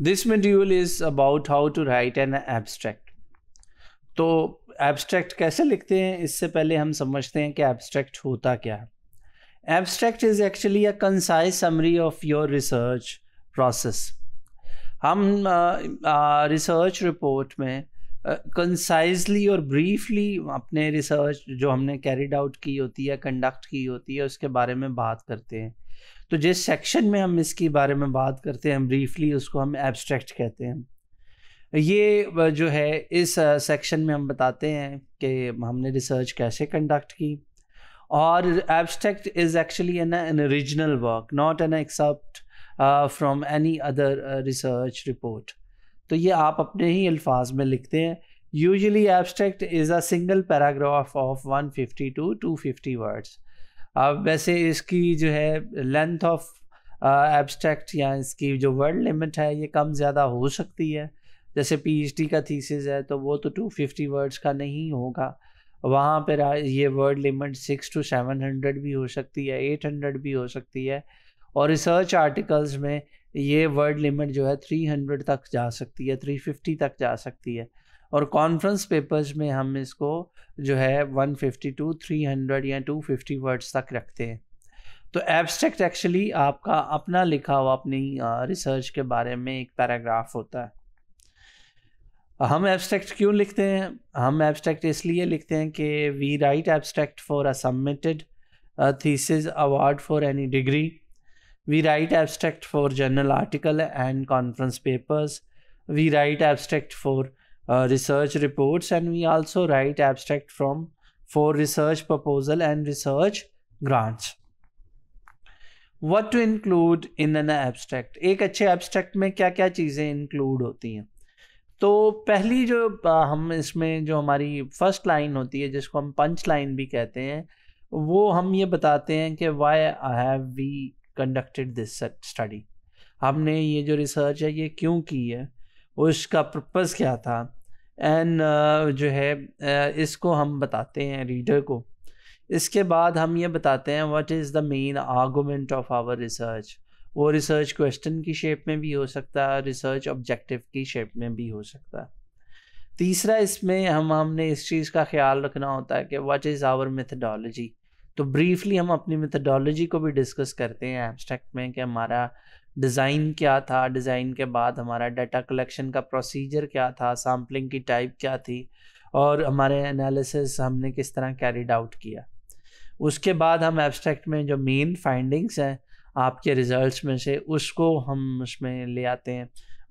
This module is about how to write an abstract तो abstract कैसे लिखते हैं इससे पहले हम समझते हैं कि एब्स्ट्रैक्ट होता क्या है abstract is actually a concise summary of your research process हम रिसर्च uh, रिपोर्ट uh, में कंसाइजली और ब्रीफली अपने रिसर्च जो हमने कैरिड आउट की होती है कंडक्ट की होती है उसके बारे में बात करते हैं तो जिस सेक्शन में हम इसके बारे में बात करते हैं ब्रीफली उसको हम एब्स्ट्रैक्ट कहते हैं ये जो है इस सेक्शन में हम बताते हैं कि हमने रिसर्च कैसे कंडक्ट की और abstract is actually an an original work not an accept from any other research report तो ये आप अपने ही अल्फाज में लिखते हैं usually abstract is a single paragraph of 150 to 250 words अब वैसे इसकी जो है लेंथ ऑफ एब्स्ट्रैक्ट या इसकी जो वर्ड लिमिट है ये कम ज़्यादा हो सकती है जैसे पीएचडी का थीसिस है तो वो तो 250 वर्ड्स का नहीं होगा वहाँ पर ये word limit six to seven hundred भी हो सकती है एट हंड्रेड भी हो सकती है और रिसर्च आर्टिकल्स में ये वर्ड लिमिट जो है 300 तक जा सकती है 350 तक जा सकती है और कॉन्फ्रेंस पेपर्स में हम इसको जो है फिफ्टी टू 300 या 250 वर्ड्स तक रखते हैं तो एब्स्ट्रैक्ट एक्चुअली आपका अपना लिखा हुआ अपनी रिसर्च के बारे में एक पैराग्राफ होता है हम एब्स्ट्रैक्ट क्यों लिखते हैं हम एब्स्ट्रैक्ट इसलिए लिखते हैं कि we write abstract for a submitted thesis award for any degree We write abstract for journal article and conference papers. We write abstract for uh, research reports and we also write abstract from for research proposal and research grants. What to include in an abstract? ek acche abstract mein kya kya cheeze include hoti hain तो पहली जो हम इसमें जो हमारी first line होती है जिसको हम पंच लाइन भी कहते हैं वो हम ये बताते हैं कि why I have we conducted this study हमने ये जो रिसर्च है ये क्यों की है उसका पर्पस क्या था एंड uh, जो है uh, इसको हम बताते हैं रीडर को इसके बाद हम ये बताते हैं what is the main argument of our research वो रिसर्च क्वेश्चन की शेप में भी हो सकता है रिसर्च ऑब्जेक्टिव की शेप में भी हो सकता है तीसरा इसमें हम हमने इस चीज़ का ख्याल रखना होता है कि व्हाट इज़ आवर मेथडोलॉजी तो ब्रीफली हम अपनी मेथडोलॉजी को भी डिस्कस करते हैं एब्स्ट्रैक्ट में कि हमारा डिज़ाइन क्या था डिज़ाइन के बाद हमारा डाटा कलेक्शन का प्रोसीजर क्या था सैम्पलिंग की टाइप क्या थी और हमारे एनालिसिस हमने किस तरह कैरिड आउट किया उसके बाद हम एब्स्ट्रैक्ट में जो मेन फाइंडिंग्स हैं आपके रिजल्ट्स में से उसको हम उसमें ले आते हैं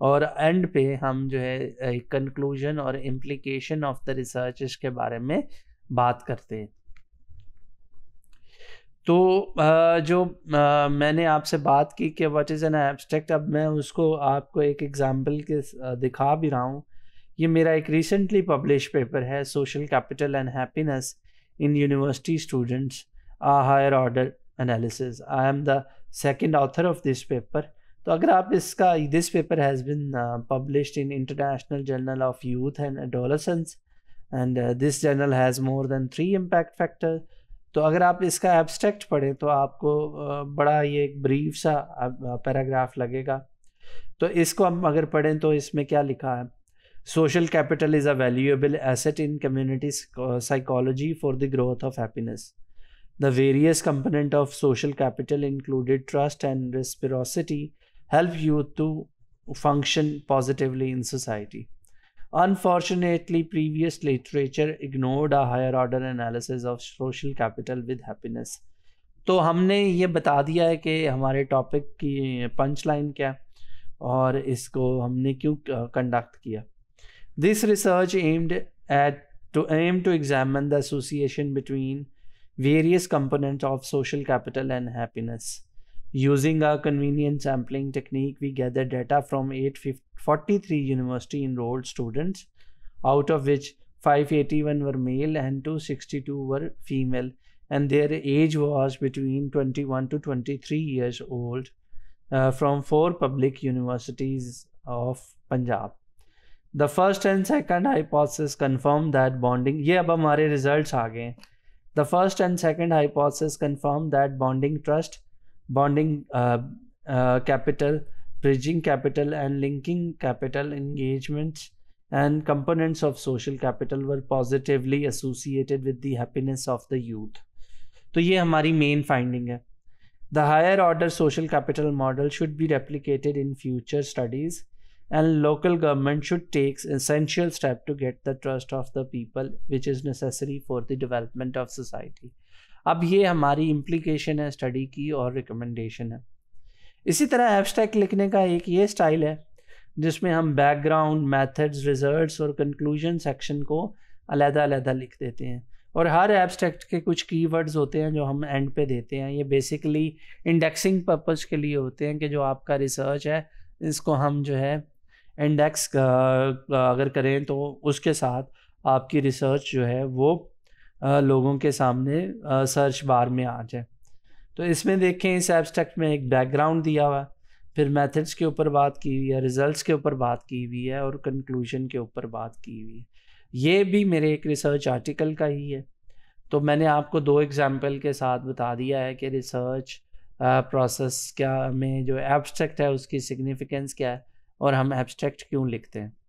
और एंड पे हम जो है कंक्लूजन और इम्प्लीकेशन ऑफ द रिसर्च के बारे में बात करते हैं तो जो मैंने आपसे बात की कि वट इज़ एन एब्स्ट्रैक्ट अब मैं उसको आपको एक एग्जाम्पल के दिखा भी रहा हूँ ये मेरा एक रिसेंटली पब्लिश पेपर है social capital and happiness in university students higher order analysis I am the second author of this paper तो अगर आप इसका this paper has been published in International Journal of Youth and Adolescence and this journal has more than three impact factor तो अगर आप इसका abstract पढ़ें तो आपको बड़ा ये एक ब्रीफ सा पैराग्राफ लगेगा तो इसको हम अगर पढ़ें तो इसमें क्या लिखा है social capital is a valuable asset in community psychology for the growth of happiness the various component of social capital included trust and reciprocity help you to function positively in society Unfortunately, previous literature ignored a higher order analysis of social capital with happiness. तो हमने ये बता दिया है कि हमारे topic की punch line क्या है और इसको हमने क्यों कंडक्ट किया this research aimed at to aim to examine the association between various component of social capital and happiness Using a convenient sampling technique, we gathered data from 843 university enrolled students, out of which 581 were male and 262 were female, and their age was between 21 to 23 years old uh, from four public universities of Punjab. The first and second hypothesis confirmed that bonding. ये अब हमारे results आ गए. The first and second hypothesis confirmed that bonding trust bonding uh, uh, capital, bridging capital, and linking capital engagements and components of social capital were positively associated with the happiness of the youth. So, this is our main finding. The higher order social capital model should be replicated in future studies, and local government should take essential steps to get the trust of the people, which is necessary for the development of society. अब ये हमारी implication है study की और recommendation है इसी तरह abstract लिखने का एक ये स्टाइल है जिसमें हम बैकग्राउंड मेथड्स रिजल्ट्स और कंक्लूजन सेक्शन को अलहदा अलग लिख देते हैं और हर एब्स्ट्रैक्ट के कुछ कीवर्ड्स होते हैं जो हम एंड पे देते हैं ये बेसिकली इंडेक्सिंग पर्पज़ के लिए होते हैं कि जो आपका रिसर्च है इसको हम जो है इंडेक्स अगर करें तो उसके साथ आपकी रिसर्च जो है वो लोगों के सामने सर्च बार में आ जाए तो इसमें देखें इस एब्स्ट्रैक्ट में एक बैकग्राउंड दिया हुआ है फिर मेथड्स के ऊपर बात की हुई है रिजल्ट्स के ऊपर बात की हुई है और कंक्लूजन के ऊपर बात की हुई है ये भी मेरे एक रिसर्च आर्टिकल का ही है तो मैंने आपको दो एग्जाम्पल के साथ बता दिया है कि रिसर्च प्रोसेस क्या में जो एब्स्ट्रैक्ट है उसकी सिग्निफिकेंस क्या है और हम एब्स्ट्रैक्ट क्यों लिखते हैं